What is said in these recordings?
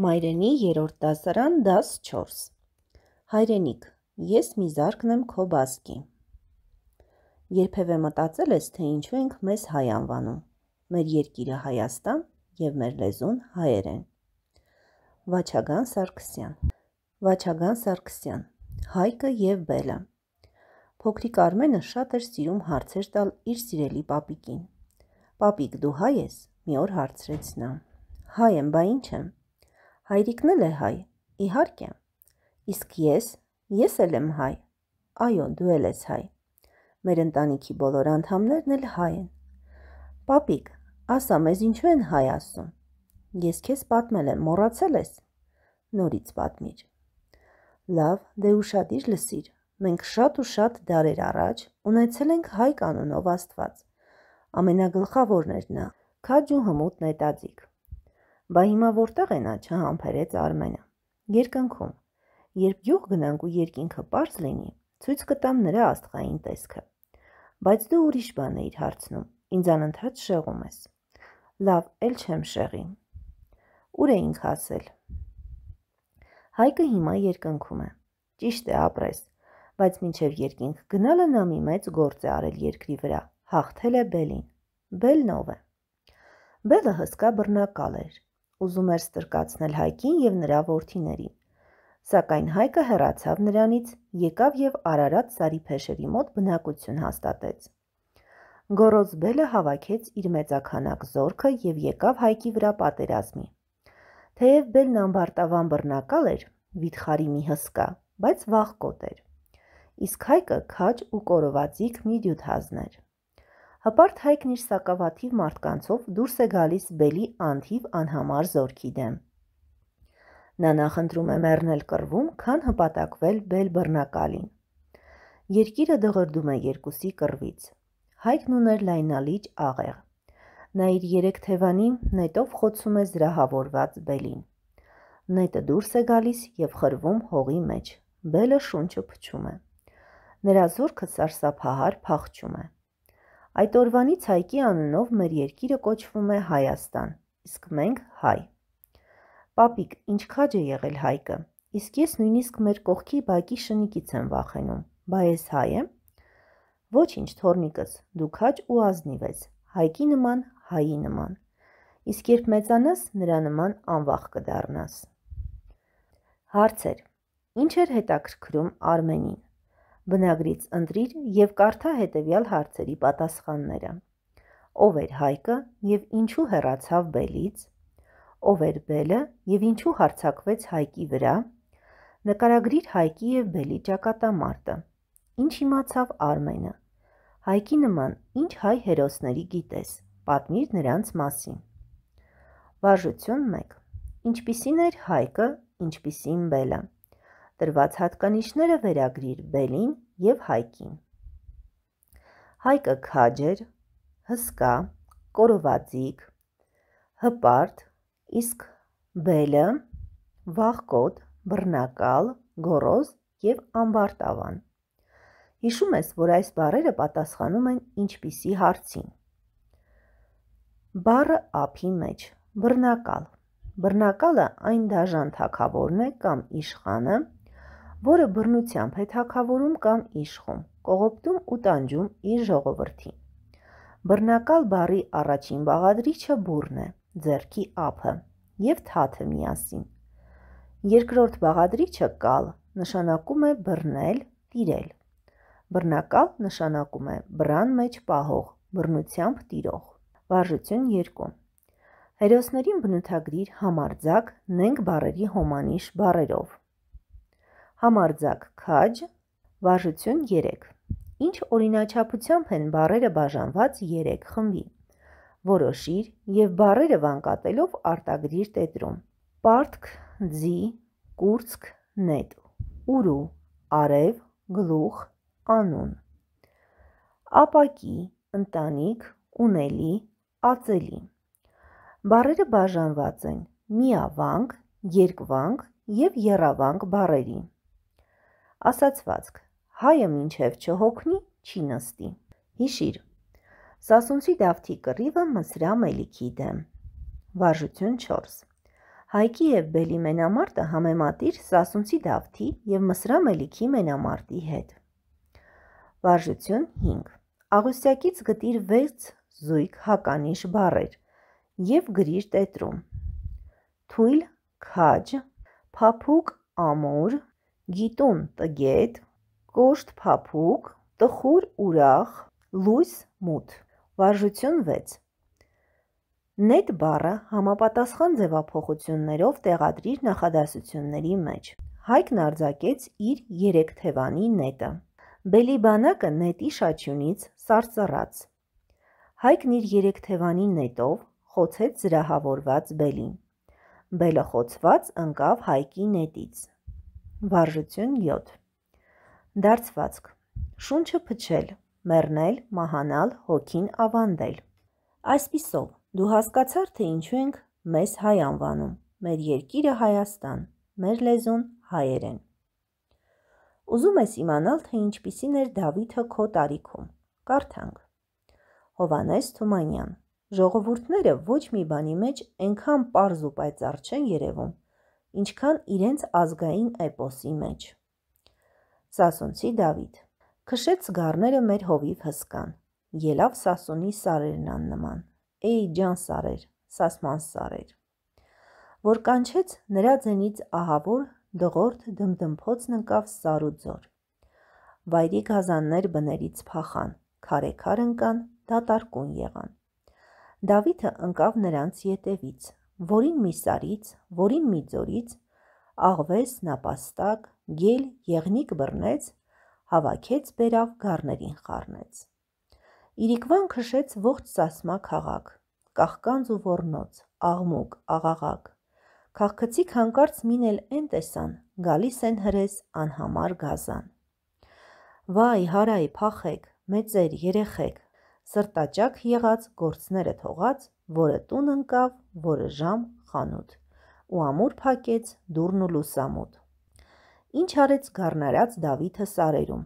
Մայրենի երրորդ դասարան դաս 4 Հայրենիք, ես մի զարկն եմ քո բասկի։ Երբևէ մտածել ես, թե ինչու ենք մեզ հայ անվանում։ Մեր երկիրը Հայաստան եւ մեր լեզուն հայերեն։ Վաչագան Սարգսյան։ Վաչագան Սարգսյան։ Հայկը եւ Բելը։ Փոքրիկ Արմենը շատ էր սիրում հարցեր տալ իր սիրելի papikin։ Պապիկ, դու հայ ես։ Մի օր հարցրեց նա։ Հայ եմ, բա ինչ եմ։ Հայրիկն էլ է հայ, իհարկե։ Իսկ ես, ես էլ եմ հայ։ Այո, դու էլ ես հայ։ Մեր ընտանիքի բոլոր անդամներն էլ հայ են։ Պապիկ, ասա, մեզ ինչու են հայ ասում։ Ես քեզ պատմել եմ, մոռացել ես։ Նորից պատմիր։ Լավ, դե ուրشادիր լսիր։ Մենք շատ ու շատ դարեր առաջ ունեցել ենք հայ կանոնով Աստված։ Ամենագլխավորն էր նա՝ քաջ ու հմուտ նետաձիգ։ Բա հիմա որտեղ է նա չհամբերեց Արմենը։ Երկնքում։ Երբ գյուղ գնանք ու երկինքը པարզ լինի, ցույց կտամ նրա աստղային տեսքը։ Բայց դու ուրիշ բան էիր հարցնում։ Ինձ անընդհատ շեղում ես։ Լավ, ել չեմ շեղի։ Ուր էինք հասել։ Հայկը հիմա երկնքում է։ Ճիշտ է, ապրես, բայց մինչև երկինք գնալը նա մի մեծ գործ է արել երկրի վրա։ Հաղթել է Բելին։ Բելն ով է։ Բելը հսկա բռնակալ էր, ուզում էր ստրկացնել Հայկին եւ նրա որդիներին։ Սակայն Հայկը հեռացավ նրանից, եկավ եւ Արարատ Սարի փեշերի մոտ բնակություն հաստատեց։ Գորոզբելը հավաքեց իր մեծականակ զորքը եւ եկավ Հայկի վրա պատերազմի։ Թեև Բելն ամբարտավան բռնակալ էր, վիթխարի մի հսկա, բայց վախկոտ էր։ Իսկ Հայկը քաջ ու կորովածիկ մի դյութազն էր։ Հպարտ հայկն իր սակավաթիվ մարդկանցով դուրս է գալիս բելի անթիվ անհամար զորքի դեմ։ Նա նախընտրում է մեռնել կռվում, քան հպատակվել բել բռնակալին։ Երկիրը դղրդում է երկուսի կռվից։ Հայկն ուներ լայնալիճ աղեղ։ Նա իր երեք թևանի նետով խոցում է զրահավորված բելին։ Նետը դուրս է գալիս եւ խրվում հողի մեջ։ Բելը շունչը փչում է։ Նրա զորքը սարսափահար փախչում է։ Այդ օրվանից Հայկի անունով մեր երկիրը կոչվում է Հայաստան, իսկ մենք հայ։ Պապիկ, ինչ քաջ է եղել Հայկը։ Իսկ ես նույնիսկ մեր կողքի բակի շնիկից եմ վախենում։ Բա ես հայ եմ։ Ոչինչ, թորնիկս, դու քաջ ու ազնիվ ես։ Հայկի նման, հայի նման։ Իսկ երբ մեծանաս, նրա նման անվախ կդառնաս։ Հարցեր. Ինչ էր հետաքրքրում Արմենին։ Բնագրից ընտրիր եւ կարդա հետեւյալ հարցերի պատասխանները. Ով էր Հայկը եւ ինչու հեռացավ Բելից, ով էր Բելը եւ ինչու հարցակվեց Հայկի վրա, նկարագրիր Հայկի եւ Բելի ճակատամարտը։ Ինչ իմացավ Արմենը։ Հայկի նման ինչ հայ հերոսների գիտես։ Պատմիր նրանց մասին։ Վարժություն 1։ Ինչպիսին էր Հայկը, ինչպիսին Բելը։ 2 Տրված հատկանիշները վերագրիր բելին և հայկին։ Հայկը քաջ էր, հսկա, կորովածիկ, հպարտ, իսկ բելը վախկոտ, բռնակալ, գորոզ և ամբարտավան։ Հիշում ես, որ այս բառերը պատասխանում են ինչպիսի հարցին։ Բառը ափի մեջ, բռնակալ։ Բռնակալը այն դաժան թակավորն է կամ իշխանը, որը բռնությամբ է թակավորում կամ իշխում, կողոպտում ու տանջում իր ժողովրդին։ Բռնակալ բառի առաջին բաղադրիչը բուրն է, ձերքի ափը եւ թաթը միասին։ Երկրորդ բաղադրիչը կալ նշանակում է բռնել, տիրել։ Բռնակալ նշանակում է բրան մեջ պահող, բռնությամբ տիրող։ Վարժություն 2 Հերոսներին բնութագրիր համարձակ նենք բարերի հոմանիշ բարերով համարձակ քաջ, վարժություն 3։ Ինչ օրինաչափությամբ են բարերը բաժանված 3 խմբի։ Որոշիր եւ բարերը վանկատելով արտագրիր տետրում։ Պարտք, ձի, կուրցք, նետ, ուրու, արև, գլուխ, անուն։ Ապակի, ընտանիք, ունելի, ածելի։ Բարերը բաժանված են միավանք, երկվանք եւ երավանք բարերի ասացվածք. հայը մինչև չհոգնի, չի նստի։ Հիշիր, Սասունցի դավթի կռիվը մսրա մելիքի դեմ։ Վարժություն 4։ Հայկի եւ Բելի մենամարտը համեմատիր Սասունցի դավթի եւ մսրա մելիքի մենամարտի հետ։ Վարժություն 5։ Աղուստյակից գտիր 6 զույգ հականիշ բառեր եւ գրիր տետրում։ Թույլ, քաջ, փափուկ, ամուր, գիտուն տգետ, կոշտ փափուկ, տխուր ուրախ, լույս մութ։ Վարժություն 6։ Net բառը համապատասխան ձևափոխություններով տեղադրիր նախադասությունների մեջ։ Հայկն արձակեց իր երեք թևանի նետը։ Բելի բանակը նետի շաչյունից սարսռաց։ Հայկն իր երեք թևանի նետով խոցեց զրահավորված բելին։ Բելը խոցված ընկավ հայկի նետից։ Վարժություն 7։ Դարձվածք։ Շունչը փչել, մեռնել, մահանալ, հոգին ավանդել։ Այսպիսով, դու հասկացար, թե ինչու ենք մեզ հայ անվանում։ Մեր երկիրը Հայաստան, մեր լեզուն հայերեն։ Ուզում ես իմանալ, թե ինչպիսին էր Դավիթը քո տարիքում։ Կարդանք։ Հովանես Թումանյան։ Ժողովուրդները ոչ մի բանի մեջ այնքան པարզ ու պայծառ չեն երևում, ինչքան իրենց ազգային էպոսի մեջ։ Սասունցի Դավիթ Քշեց գառները մեր հովիվ հսկան։ Ելավ Սասունի սարերն աննման։ Էй ջան սարեր, սասման սարեր։ Որ կանչեց նրա ձենից ահավոր դղորդ դմդմփոցն ընկավ սարու ձոր։ Վայրի գազաններ բներից փախան, քարեքար ընկան, դատարկուն եղան։ Դավիթը ընկավ նրանց ետևից, որին մի սարից, որին մի ձորից, աղվես, նապաստակ, գել, եղնիկ բռնեց, հավաքեց բերավ գարներին խառնեց։ Իրիկվան քշեց ողջ սասմա քաղաք, կախկանձ ու ոռնոց, աղմուկ, աղաղակ։ Քաղքցիկ հանկարծ մինել են տեսան, գալիս են հրես անհամար գազան։ Վայ, հարայ, փախեք, մեծեր, երեխեք, սրտաճակ եղած, գործները թողած, որը տուն ընկավ, որը ժամ խանութ, ու ամուր փակեց դուրն ու լուսամուտ։ Ինչ արեց գառնարած Դավիթը սարերում,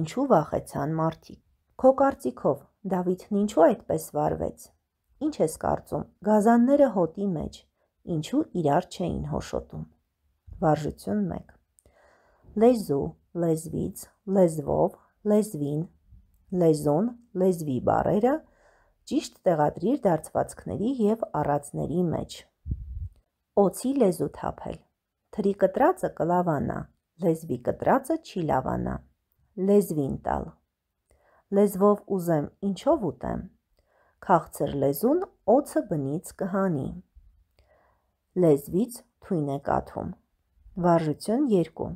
ինչու վախեցան մարդիկ։ Քո կարծիքով Դավիթն ինչու այդպես վարվեց։ Ինչ ես կարծում, գազանները հոտի մեջ ինչու իրար չէին հոշոտում։ Վարժություն 1։ Լեզու, լեզվից, լեզվով, լեզվին, լեզուն, լեզվի բառերը 1 ճիշտ տեղադրիր դարձվածքների և առածների մեջ։ Օցի լեզու թափել։ Թրի կտրածը կլավանա, լեզվի կտրածը չի լավանա։ Լեզվին տալ։ Լեզվով ուզեմ, ինչով ուտեմ։ Քաղցր լեզուն օցը բնից կհանի։ Լեզվից թույն է կաթում։ Վարժություն 2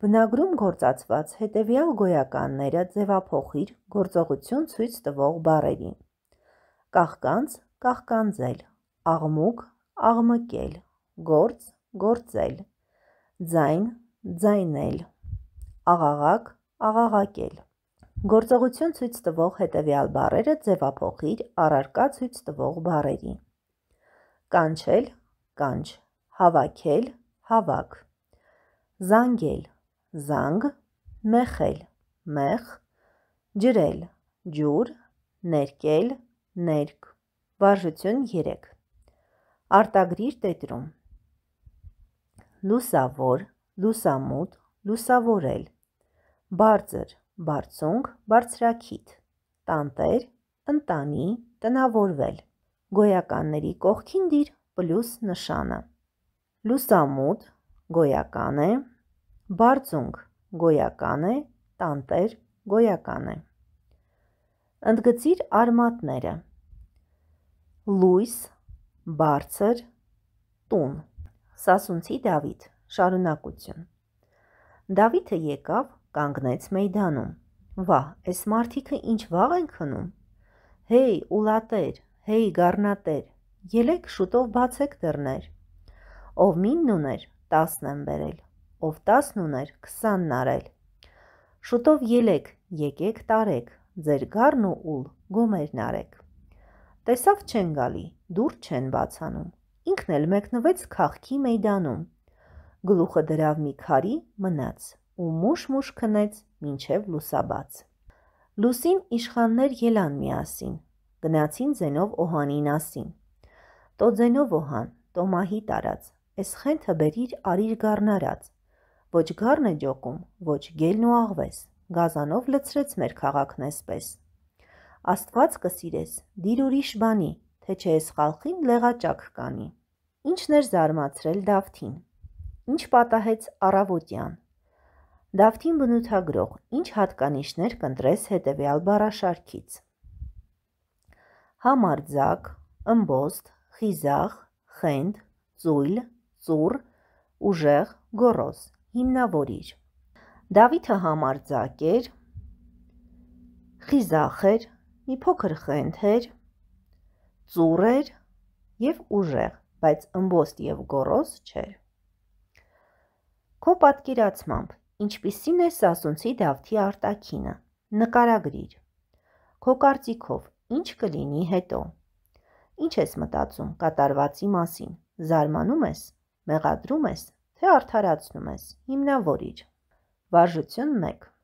Բնագրում գործածված հետևյալ գոյականները ձևափոխիր գործողություն ցույց տվող բառերի կաղկանց կաղկանձել, աղմուկ աղմկել, գործ գործել, ձայն ձայնել, աղաղակ աղաղակել։ Գործողություն ցույց տվող հետևյալ բառերը ձևափոխիր առարկա ցույց տվող բառերի։ Կանչել, կանչ, հավաքել, հավաք։ Զանգել, զանգ, մეხել, մեղ, ջրել, ջուր, ներկել, ներկ, վարժություն 3, արտագրիր տետրում, լուսավոր, լուսամուտ, լուսավորել, բարձր, բարձունք, բարձրակիտ, տանտեր, ընտանի, տնավորվել, գոյականների կողքին դիր պլուս նշանը, լուսամուտ, գոյական է, բարձունք, գոյական է, տանտեր, գոյական է։ Ընդգծիր արմատները, լույս, բարձր, տուն։ Սասունցի Դավիթ, շարունակություն։ Դավիթը եկավ, կանգնեց մեյդանում։ Վա, այս մարդիկը ինչ վաղ են քնում։ Հեյ, ուլատեր, հեյ, գառնատեր, ելեք շուտով բացեք դռներ։ Ով մինն ուներ, 10-ն են բերել, ով 10-ն ուներ, 20-ն արել։ Շուտով ելեք, եկեք տարեք, ձեր գառն ու ուլ գումերն արեք։ Տեսավ չեն գալի, դուր չեն բացանում։ Ինքն էլ մեկնվեց քաղքի մեյդանում։ Գլուխը դրավ մի քարի, մնաց ու մուշ-մուշ քնեց մինչև լուսաբաց։ Լուսին իշխաններ ելան միասին, գնացին Զենով Օհանին ասին։ Տո Զենով Օհան, Տոմահի տարած, էս խենթը բերիր արիր գառնարած։ Ոչ գառն է ջոկում, ոչ գելն ու աղվես։ Գազանով լցրեց մեր քաղաքն այսպես։ Աստված կսիրես, դիր ուրիշ բանի, թե չէ ես խալխին լեղաճակ կանի։ Ինչն էր զարմացրել Դավթին։ Ինչ պատահեց առավոտյան։ Դավթին բնութագրող, ինչ հատկանիշներ կընտրես հետևյալ բառաշարքից։ Համարձակ, ըմբոստ, խիզախ, խենդ, ծույլ, ծուր, ուժեղ, գոռոզ։ Հիմնավորիր։ Դավիթը համարձակ էր, խիզախ էր, մի փոքր խենթ էր, ծուռ էր և ուժեղ, բայց ըմբոստ և գոռոզ չէր։ Քո պատկերացմամբ ինչպիսին է Սասունցի Դավթի արտակինը։ Նկարագրիր։ Քո կարծիքով ինչ կլինի հետո։ Ինչ ես մտածում կատարվածի մասին։ Զարմանում ես, մեղադրում ես, թե արդարացնում ես։ Հիմնավորիր։ Վարժություն 1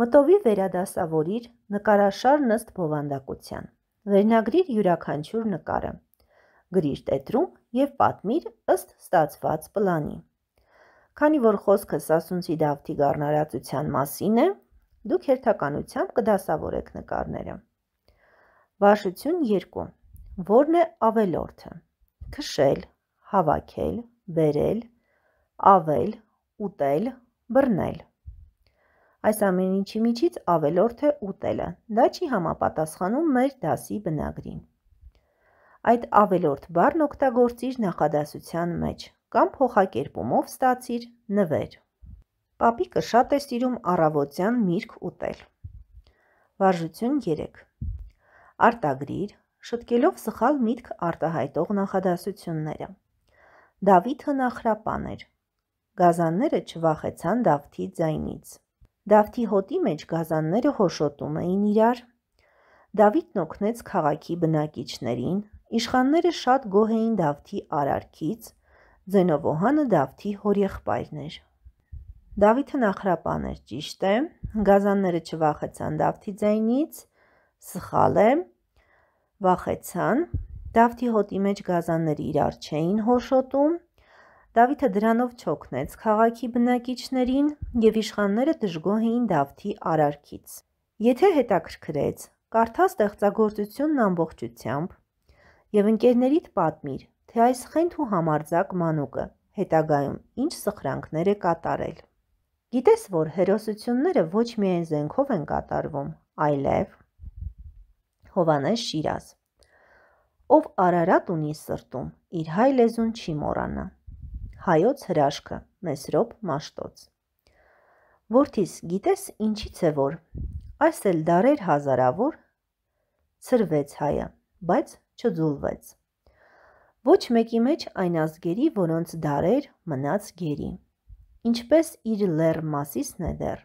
Մտովի վերադասավորիր նկարաշար նստ բովանդակության։ Վերնագրիր յուրաքանչյուր նկարը։ Գրիր տետրում եւ պատմիր ըստ ստացված պլանի։ Քանի որ խոսքը Սասունցի Դավթի գառնարացության մասին է, դուք հերթականությամբ կդասավորեք նկարները։ Վարշություն 2. Որն է ավելորդը։ Քշել, հավաքել, բերել, ավել, ուտել, բռնել Այս ամեն ինչի միջից ավելորդ է ուտելը։ Դա չի համապատասխանում մեր դասի բնագրին։ Այդ ավելորդ բառն օգտագործիր նախադասության մեջ կամ փոխակերպումով ստացիր նվեր։ Պապիկը շատ է սիրում առավոտյան միրգ ուտել։ Վարժություն 3։ Արտագրիր շտկելով սխալ միտք արտահայտող նախադասությունները։ Դավիթը նախրապան էր։ Գազանները չվախեցան Դավթի ձայնից։ Դավթի հոտի մեջ գազանները հոշոտում էին իրար։ Դավիթն օգնեց քաղաքի բնակիչներին, իշխանները շատ գոհ էին Դավթի արարքից, Ձենովոհանը Դավթի հորեղբայրն էր։ Դավիթը նախրապան էր, ճիշտ է, գազանները չվախեցան Դավթի ձայնից, սխալ է, վախեցան, Դավթի հոտի մեջ գազանները իրար չէին հոշոտում, Դավիթը դրանով չօգնեց քաղաքի բնակիչներին եւ իշխանները դժգոհ էին Դավթի արարքից։ Եթե հետաքրքրեց, կարդա ստեղծագործությունն ամբողջությամբ եւ ընկերներիդ պատմիր, թե այս խենթ ու համարձակ մանուկը հետագայում ինչ սխրանքներ է կատարել։ Գիտես, որ հերոսությունները ոչ միայն զենքով են կատարվում, այլև Հովանես Շիրազ, ով Արարատ ունի սրտում, իր հայ լեզուն չի մոռանա հայոց հրաշքը, Մեսրոպ Մաշտոց։ Որդիս, գիտես ինչից է որ, այս էլ դարեր հազարավոր ծրվեց հայը, բայց չձուլվեց։ Ոչ մեկի մեջ այն ազգերի, որոնց դարեր մնաց գերի, ինչպես իր լեր մասիսն է դեռ,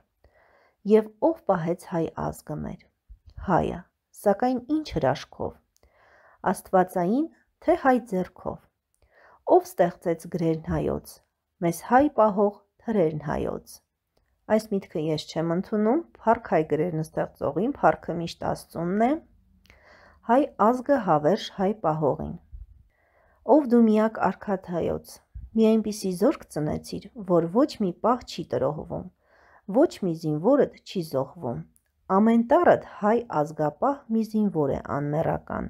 եւ ով պահեց հայ ազգը մեր։ Հայը, սակայն ինչ հրաշքով, աստվածային թե հայ ձեռքով ով ստեղծեց գրերն հայոց, մեզ հայ պահող թրերն հայոց։ Այս միտքը ես չեմ ընդունում, փառք հայ գրերն ստեղծողին, փառքը միշտ Աստծունն է, հայ ազգը հավերժ հայ պահողին։ Ով դու միակ արքատ հայոց, մի այնպիսի զորք ծնեցիր, որ ոչ մի պահ չի տրոհվում, ոչ մի զինվորդ չի զոհվում։ Ամեն տարդ հայ ազգապահ մի զինվոր է անմերական։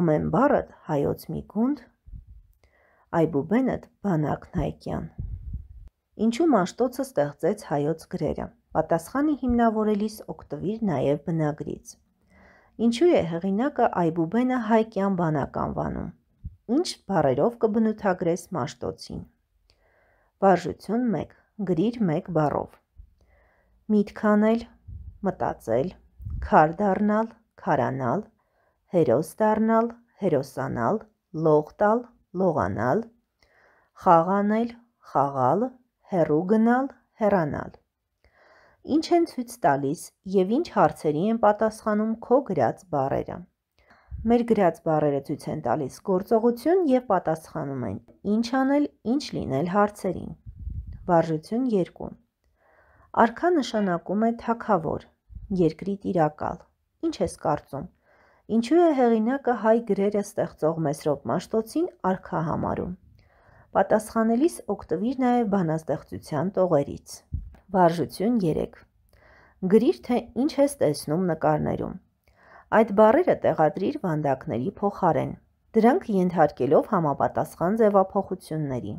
Ամեն բարդ հայոց մի գունդ այբուբենդ բանակնայքյան։ Ինչու Մաշտոցը ստեղծեց հայոց գրերը։ Պատասխանը հիմնավորելիս օգտվիր նաև բնագրից։ Ինչու է հեղինակը այբուբենը հայկյան բանակ անվանում։ Ինչ բարերով կբնութագրես Մաշտոցին։ Բաժություն 1 գրիր մեկ բառով։ Միտքանել, մտածել, քար դառնալ, քարանալ, հերոս դառնալ, հերոսանալ, լող տալ, լողանալ, խաղանել, խաղալ, հերու գնալ, հերանալ։ Ինչ են ցույց տալիս եւ ինչ հարցերի են պատասխանում քո գրած բառերը։ Մեր գրած բառերը ցույց են տալիս գործողություն եւ պատասխանում են ինչ անել, ինչ լինել հարցերին։ Վարժություն 2 Արքա նշանակում է թակավոր, երկրի տիրակալ։ Ինչ ես կարծում ինչու է հեղինակը հայ գրերը ստեղծող Մեսրոպ Մաշտոցին արքա համարում։ Պատասխանելիս օգտվիր նաև բանաստեղծության տողերից։ Վարժություն 3։ Գրիր թե ինչ ես տեսնում նկարներում։ Այդ բառերը տեղադրիր վանդակների փոխարեն, դրանք ենթարկելով համապատասխան ձևափոխությունների։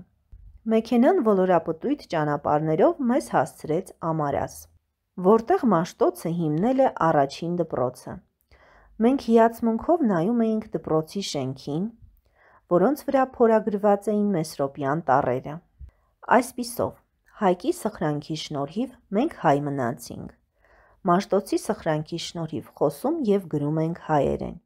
Մեքենան ոլորապտույտ ճանապարներով մեզ հասցրեց Ամարաս, որտեղ Մաշտոցը հիմնել է առաջին դպրոցը։ Մենք հիացմունքով նայում էինք դպրոցի շենքին, որոնց վրա փորագրված էին Մեսրոպյան տառերը։ Այսպիսով, Հայկի սխրանքի շնորհիվ մենք հայ մնացինք։ Մաշտոցի սխրանքի շնորհիվ խոսում եւ գրում ենք հայերեն։